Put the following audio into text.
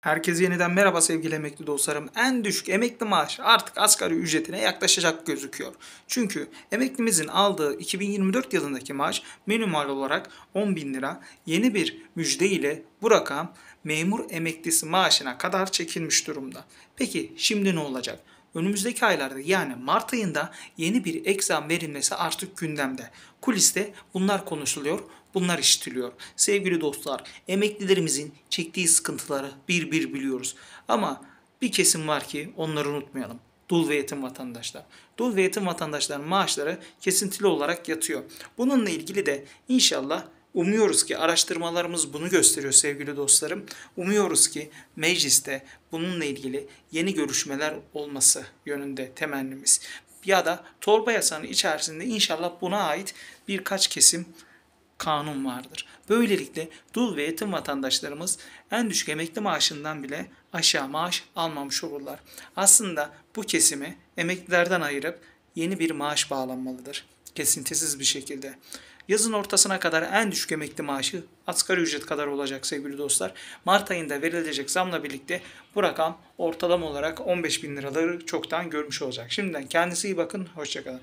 Herkese yeniden merhaba sevgili emekli dostlarım. En düşük emekli maaşı artık asgari ücretine yaklaşacak gözüküyor. Çünkü emeklimizin aldığı 2024 yılındaki maaş minimal olarak 10 bin lira. Yeni bir müjde ile bu rakam memur emeklisi maaşına kadar çekilmiş durumda. Peki şimdi ne olacak? Önümüzdeki aylarda yani Mart ayında yeni bir egzam verilmesi artık gündemde. Kuliste bunlar konuşuluyor, bunlar işitiliyor. Sevgili dostlar, emeklilerimizin çektiği sıkıntıları bir bir biliyoruz. Ama bir kesim var ki onları unutmayalım. Dul ve yetim vatandaşlar. Dul ve yetim vatandaşların maaşları kesintili olarak yatıyor. Bununla ilgili de inşallah Umuyoruz ki araştırmalarımız bunu gösteriyor sevgili dostlarım. Umuyoruz ki mecliste bununla ilgili yeni görüşmeler olması yönünde temennimiz. Ya da torba yasanın içerisinde inşallah buna ait birkaç kesim kanun vardır. Böylelikle dul ve yetim vatandaşlarımız en düşük emekli maaşından bile aşağı maaş almamış olurlar. Aslında bu kesimi emeklilerden ayırıp yeni bir maaş bağlanmalıdır kesintisiz bir şekilde. Yazın ortasına kadar en düşük emekli maaşı asgari ücret kadar olacak sevgili dostlar. Mart ayında verilecek zamla birlikte bu rakam ortalama olarak 15 bin liraları çoktan görmüş olacak. Şimdiden kendisi iyi bakın, hoşçakalın.